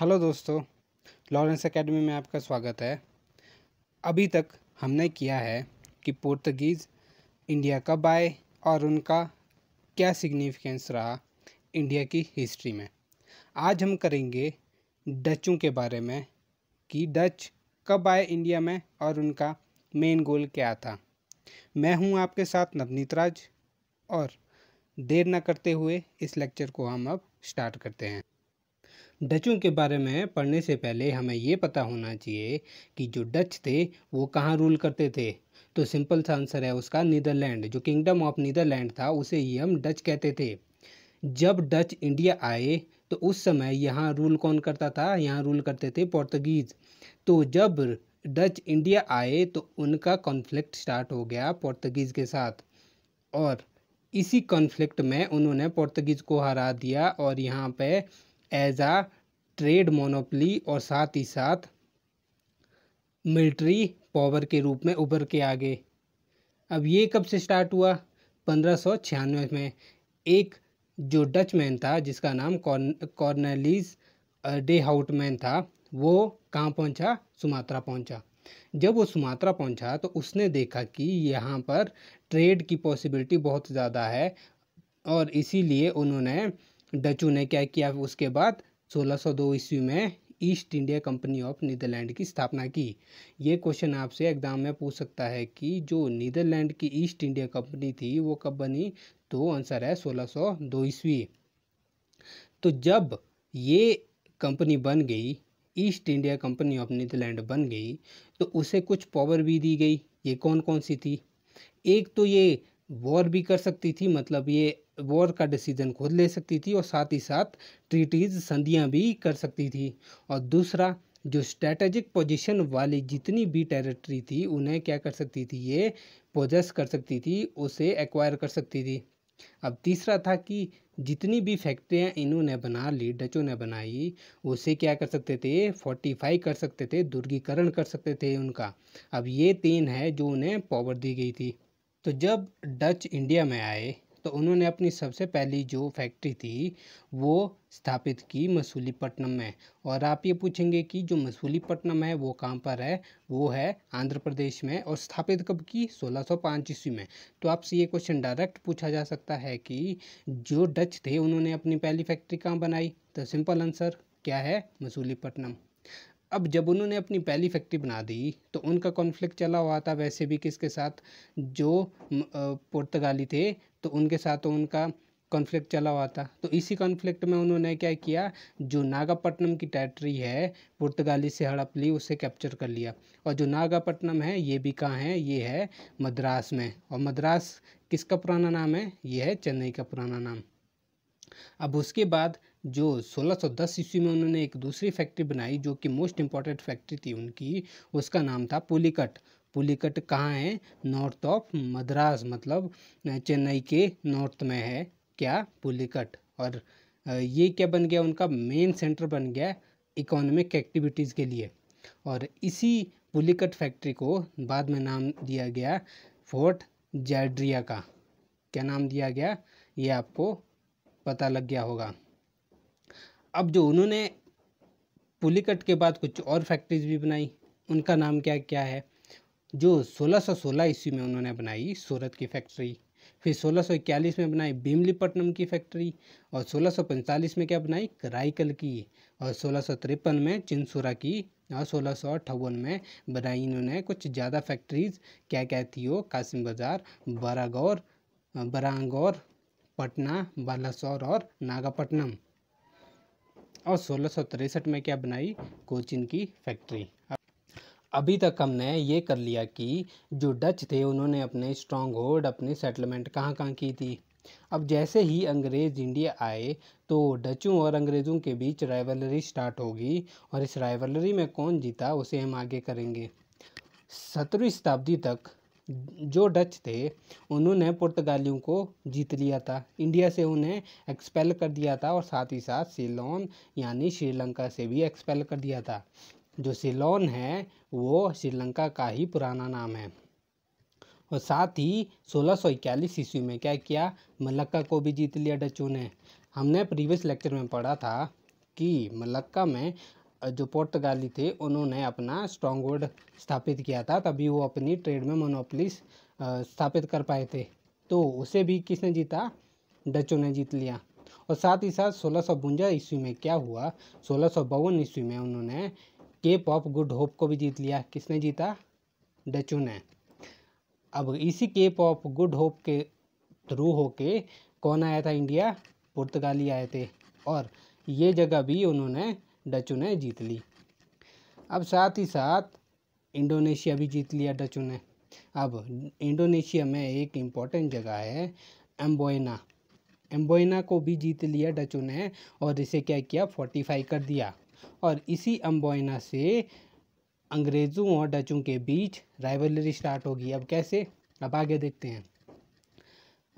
hello दोस्तों Lawrence academy में आपका स्वागत है अभी तक हमने किया है कि पुर्तगीज़ इंडिया कब आए और उनका क्या सिग्निफिकेंस रहा इंडिया की हिस्ट्री में आज हम करेंगे डचों के बारे में कि डच कब आए इंडिया में और उनका मेन गोल क्या था मैं हूं आपके साथ नवनीत राज और देर न करते हुए इस लेक्चर को हम अब स्टार्ट करते हैं डचों के बारे में पढ़ने से पहले हमें ये पता होना चाहिए कि जो डच थे वो कहाँ रूल करते थे तो सिंपल सा आंसर है उसका नीदरलैंड जो किंगडम ऑफ नीदरलैंड था उसे ही हम डच कहते थे जब डच इंडिया आए तो उस समय यहाँ रूल कौन करता था यहाँ रूल करते थे पोर्तगीज़ तो जब डच इंडिया आए तो उनका कॉन्फ्लिक्ट स्टार्ट हो गया पोर्तगीज़ के साथ और इसी कॉन्फ्लिक्ट में उन्होंने पोर्तगीज़ को हरा दिया और यहाँ पे एज आ ट्रेड मोनोपली और साथ ही साथ मिलिट्री पावर के रूप में उभर के आगे अब ये कब से स्टार्ट हुआ पंद्रह में एक जो डच मैन था जिसका नाम कॉर्नेलिस डे हाउटमैन था वो कहाँ पहुँचा सुमात्रा पहुँचा जब वो सुमात्रा पहुँचा तो उसने देखा कि यहाँ पर ट्रेड की पॉसिबिलिटी बहुत ज़्यादा है और इसीलिए उन्होंने डचू ने क्या किया उसके बाद 1602 ईस्वी में East India Company of Netherland की स्थापना की ये क्वेश्चन आपसे एग्जाम में पूछ सकता है कि जो नीदरलैंड की ईस्ट इंडिया कंपनी थी वो कब बनी तो आंसर है 1602 ईस्वी तो जब ये कंपनी बन गई East India Company of Netherland बन गई तो उसे कुछ पावर भी दी गई ये कौन कौन सी थी एक तो ये वॉर भी कर सकती थी मतलब ये वॉर का डिसीजन खुद ले सकती थी और साथ ही साथ ट्रीटीज़ संधियां भी कर सकती थी और दूसरा जो स्ट्रेटेजिक पोजीशन वाली जितनी भी टेरिटरी थी उन्हें क्या कर सकती थी ये पोजेस कर सकती थी उसे एक्वायर कर सकती थी अब तीसरा था कि जितनी भी फैक्ट्रियाँ इन्होंने बना ली डचों ने बनाई उसे क्या कर सकते थे फोर्टिफाई कर सकते थे दुर्गीकरण कर सकते थे उनका अब ये तीन है जो उन्हें पावर दी गई थी तो जब डच इंडिया में आए तो उन्होंने अपनी सबसे पहली जो फैक्ट्री थी वो स्थापित की मसूलीपट्टनम में और आप ये पूछेंगे कि जो मसूलीपट्टनम है वो कहाँ पर है वो है आंध्र प्रदेश में और स्थापित कब की 1605 ईस्वी में तो आपसे ये क्वेश्चन डायरेक्ट पूछा जा सकता है कि जो डच थे उन्होंने अपनी पहली फैक्ट्री कहाँ बनाई तो सिंपल आंसर क्या है मसूलीपट्टनम अब जब उन्होंने अपनी पहली फैक्ट्री बना दी तो उनका कॉन्फ्लिक्ट चला हुआ था वैसे भी किसके साथ जो पुर्तगाली थे तो उनके साथ तो उनका कॉन्फ्लिक्ट चला हुआ था तो इसी कॉन्फ्लिक्ट में उन्होंने क्या किया जो नागापट्टनम की टेरिटरी है पुर्तगाली से हड़प ली उसे कैप्चर कर लिया और जो नागापट्टनम है ये भी कहाँ है ये है मद्रास में और मद्रास किसका पुराना नाम है ये है चेन्नई का पुराना नाम अब उसके बाद जो 1610 ईस्वी में उन्होंने एक दूसरी फैक्ट्री बनाई जो कि मोस्ट इम्पॉर्टेंट फैक्ट्री थी उनकी उसका नाम था पुलिकट पुलिकट कहाँ है नॉर्थ ऑफ मद्रास मतलब चेन्नई के नॉर्थ में है क्या पुलिकट और ये क्या बन गया उनका मेन सेंटर बन गया इकोनॉमिक एक्टिविटीज़ के लिए और इसी पुलिकट फैक्ट्री को बाद में नाम दिया गया फोर्ट जैड्रिया का क्या नाम दिया गया ये आपको पता लग गया होगा अब जो उन्होंने पुलिकट के बाद कुछ और फैक्ट्रीज भी बनाई उनका नाम क्या क्या है जो 1616 ईस्वी में उन्होंने बनाई सूरत की फैक्ट्री फिर 1641 में बनाई भीमलीपट्टनम की फैक्ट्री और 1645 में क्या बनाई कराईकल की और सोलह में चिंसुरा की और सोलह में बनाई इन्होंने कुछ ज़्यादा फैक्ट्रीज़ क्या क्या थी वो कासिम बाज़ार बरागौर बरांगौर पटना बालासोर और नागापट्टनम और सोलह में क्या बनाई कोचिन की फैक्ट्री अभी तक हमने ये कर लिया कि जो डच थे उन्होंने अपने स्ट्रॉन्ग होल्ड अपने सेटलमेंट कहाँ कहाँ की थी अब जैसे ही अंग्रेज़ इंडिया आए तो डचों और अंग्रेज़ों के बीच राइवलरी स्टार्ट होगी और इस राइवलरी में कौन जीता उसे हम आगे करेंगे सत्रहवीं शताब्दी तक जो डच थे उन्होंने पुर्तगालियों को जीत लिया था इंडिया से उन्हें एक्सपेल कर दिया था और साथ ही साथ सिलोन यानी श्रीलंका से भी एक्सपेल कर दिया था जो सिलोन है वो श्रीलंका का ही पुराना नाम है और साथ ही सोलह सौ इक्यालीस ईस्वी में क्या किया मलक्का को भी जीत लिया डचों ने हमने प्रीवियस लेक्चर में पढ़ा था कि मलक्का में जो पुर्तगाली थे उन्होंने अपना स्ट्रॉन्ग होल्ड स्थापित किया था तभी वो अपनी ट्रेड में मोनोपलिस स्थापित कर पाए थे तो उसे भी किसने जीता डचों ने जीत लिया और साथ ही साथ सोलह सौ बुंजा ईस्वी में क्या हुआ सोलह सौ बावन ईस्वी में उन्होंने केप ऑफ गुड होप को भी जीत लिया किसने जीता डचों ने अब इसी केप ऑफ गुड होप के थ्रू होके कौन आया था इंडिया पुर्तगाली आए थे और ये जगह भी उन्होंने डचों ने जीत ली अब साथ ही साथ इंडोनेशिया भी जीत लिया डचों ने अब इंडोनेशिया में एक इम्पॉर्टेंट जगह है एम्बोइना एम्बोइना को भी जीत लिया डचों ने और इसे क्या किया फोर्टिफाई कर दिया और इसी एम्बोइना से अंग्रेज़ों और डचों के बीच राइवलरी स्टार्ट होगी अब कैसे अब आगे देखते हैं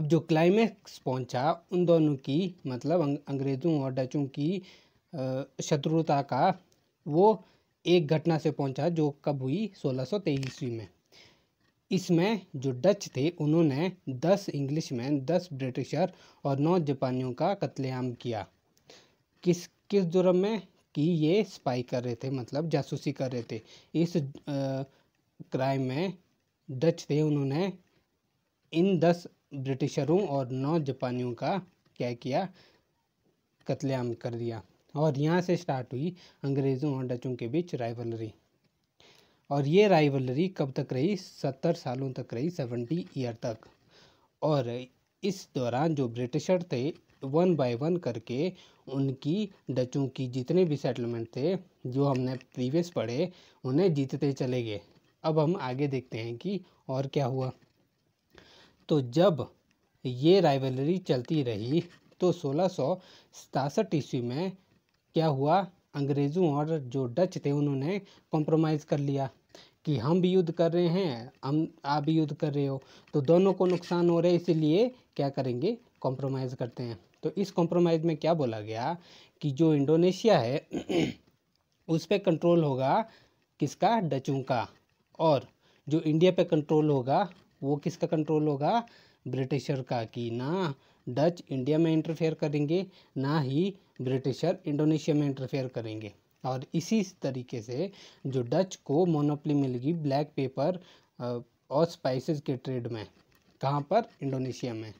अब जो क्लाइमैक्स पहुंचा उन दोनों की मतलब अंग्रेज़ों और डचों की शत्रुता का वो एक घटना से पहुंचा जो कब हुई सोलह ईस्वी में इसमें जो डच थे उन्होंने 10 मैन 10 ब्रिटिशर और 9 जापानियों का कत्लेआम किया किस किस जुर्म में कि ये स्पाई कर रहे थे मतलब जासूसी कर रहे थे इस क्राइम में डच थे उन्होंने इन दस ब्रिटिशरों और नौ जापानियों का क्या किया कत्लेआम कर दिया और यहाँ से स्टार्ट हुई अंग्रेज़ों और डचों के बीच राइवलरी और ये राइवलरी कब तक रही सत्तर सालों तक रही सेवेंटी ईयर तक और इस दौरान जो ब्रिटिशर थे वन बाय वन करके उनकी डचों की जितने भी सेटलमेंट थे जो हमने प्रीवियस पढ़े उन्हें जीतते चले गए अब हम आगे देखते हैं कि और क्या हुआ तो जब ये राइवलरी चलती रही तो सोलह सौ ईस्वी में क्या हुआ अंग्रेज़ों और जो डच थे उन्होंने कॉम्प्रोमाइज़ कर लिया कि हम भी युद्ध कर रहे हैं हम आप भी युद्ध कर रहे हो तो दोनों को नुकसान हो रहा है इसीलिए क्या करेंगे कॉम्प्रोमाइज़ करते हैं तो इस कॉम्प्रोमाइज़ में क्या बोला गया कि जो इंडोनेशिया है उस पर कंट्रोल होगा किसका डचों का और जो इंडिया पे कंट्रोल होगा वो किसका कंट्रोल होगा ब्रिटिशर का कि ना डच इंडिया में इंटरफेयर करेंगे ना ही ब्रिटिशर इंडोनेशिया में इंटरफेयर करेंगे और इसी तरीके से जो डच को मोनोपली मिलेगी ब्लैक पेपर और स्पाइसेस के ट्रेड में कहाँ पर इंडोनेशिया में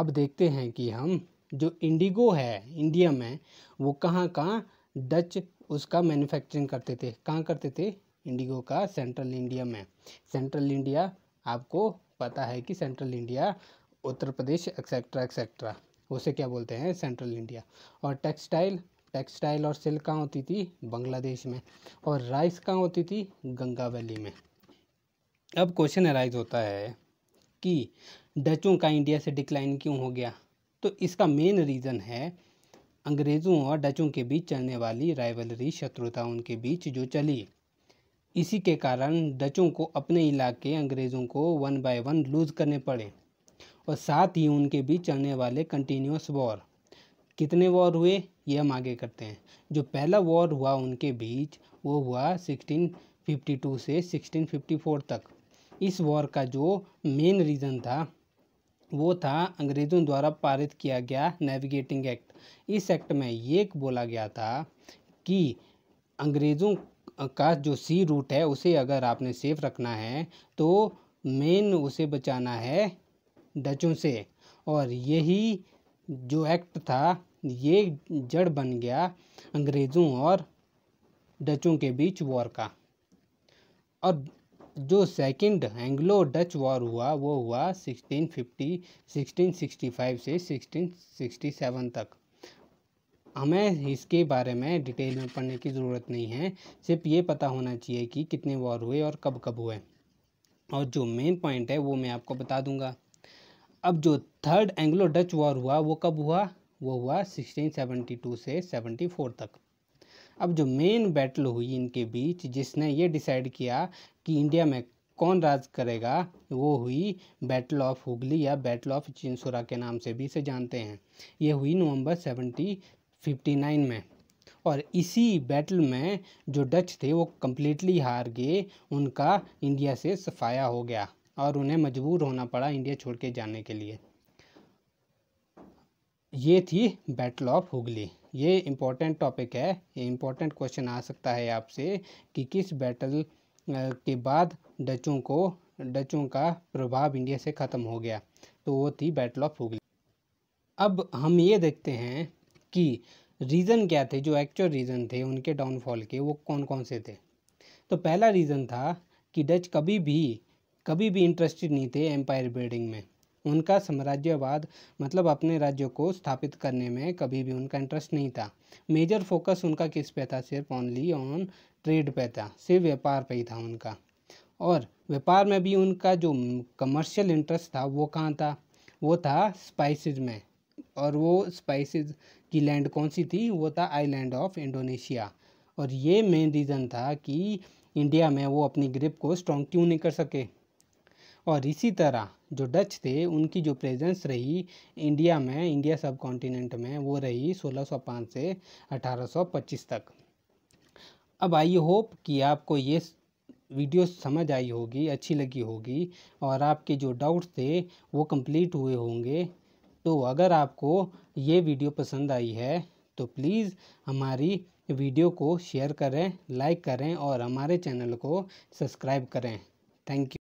अब देखते हैं कि हम जो इंडिगो है इंडिया में वो कहाँ कहाँ डच उसका मैन्युफैक्चरिंग करते थे कहाँ करते थे इंडिगो का सेंट्रल इंडिया में सेंट्रल इंडिया आपको पता है कि central India Uttar Pradesh etcetera etcetera उसे क्या बोलते हैं सेंट्रल इंडिया और टेक्सटाइल टेक्सटाइल और सिल्क कहाँ होती थी बांग्लादेश में और राइस कहाँ होती थी गंगा वैली में अब क्वेश्चन अराइज होता है कि डचों का इंडिया से डिक्लाइन क्यों हो गया तो इसका मेन रीज़न है अंग्रेज़ों और डचों के बीच चलने वाली राइवलरी शत्रुता उनके बीच जो चली इसी के कारण डचों को अपने इलाके अंग्रेज़ों को वन बाय वन लूज़ करने पड़े और साथ ही उनके बीच चलने वाले कंटिन्यूस वॉर कितने वॉर हुए ये हम आगे करते हैं जो पहला वॉर हुआ उनके बीच वो हुआ 1652 से 1654 तक इस वॉर का जो मेन रीज़न था वो था अंग्रेज़ों द्वारा पारित किया गया नेविगेटिंग एक्ट इस एक्ट में ये बोला गया था कि अंग्रेज़ों का जो सी रूट है उसे अगर आपने सेफ रखना है तो मेन उसे बचाना है डचों से और यही जो एक्ट था ये जड़ बन गया अंग्रेज़ों और डचों के बीच वॉर का और जो सेकंड एंग्लो डच वॉर हुआ वो हुआ 1650 1665 से 1667 तक हमें इसके बारे में डिटेल में पढ़ने की ज़रूरत नहीं है सिर्फ ये पता होना चाहिए कि कितने वॉर हुए और कब कब हुए और जो मेन पॉइंट है वो मैं आपको बता दूंगा अब जो थर्ड एंग्लो डच वॉर हुआ वो कब हुआ वो हुआ 1672 से 74 तक अब जो मेन बैटल हुई इनके बीच जिसने ये डिसाइड किया कि इंडिया में कौन राज करेगा वो हुई बैटल ऑफ हुगली या बैटल ऑफ चिंसुरा के नाम से भी इसे जानते हैं ये हुई नवंबर सेवेंटी फिफ्टी नाइन में और इसी बैटल में जो डच थे वो कम्प्लीटली हार गए उनका इंडिया से सफाया हो गया और उन्हें मजबूर होना पड़ा इंडिया छोड़ के जाने के लिए ये थी बैटल ऑफ हुगली ये इम्पोर्टेंट टॉपिक है ये इम्पोर्टेंट क्वेश्चन आ सकता है आपसे कि किस बैटल के बाद डचों को डचों का प्रभाव इंडिया से ख़त्म हो गया तो वो थी बैटल ऑफ हुगली अब हम ये देखते हैं कि रीज़न क्या थे जो एक्चुअल रीज़न थे उनके डाउनफॉल के वो कौन कौन से थे तो पहला रीज़न था कि डच कभी भी कभी भी इंटरेस्टेड नहीं थे एम्पायर बिल्डिंग में उनका साम्राज्यवाद मतलब अपने राज्य को स्थापित करने में कभी भी उनका इंटरेस्ट नहीं था मेजर फोकस उनका किस पे था सिर्फ ओनली ऑन ट्रेड पे था सिर्फ व्यापार पे ही था उनका और व्यापार में भी उनका जो कमर्शियल इंटरेस्ट था वो कहाँ था वो था स्पाइसेस में और वो स्पाइसेस की लैंड कौन सी थी वो था आइलैंड ऑफ इंडोनेशिया और ये मेन रीज़न था कि इंडिया में वो अपनी ग्रिप को स्ट्रॉन्ग क्यों नहीं कर सके और इसी तरह जो डच थे उनकी जो प्रेजेंस रही इंडिया में इंडिया सब कॉन्टिनेंट में वो रही 1605 से 1825 तक अब आई होप कि आपको ये वीडियो समझ आई होगी अच्छी लगी होगी और आपके जो डाउट्स थे वो कंप्लीट हुए होंगे तो अगर आपको ये वीडियो पसंद आई है तो प्लीज़ हमारी वीडियो को शेयर करें लाइक करें और हमारे चैनल को सब्सक्राइब करें थैंक यू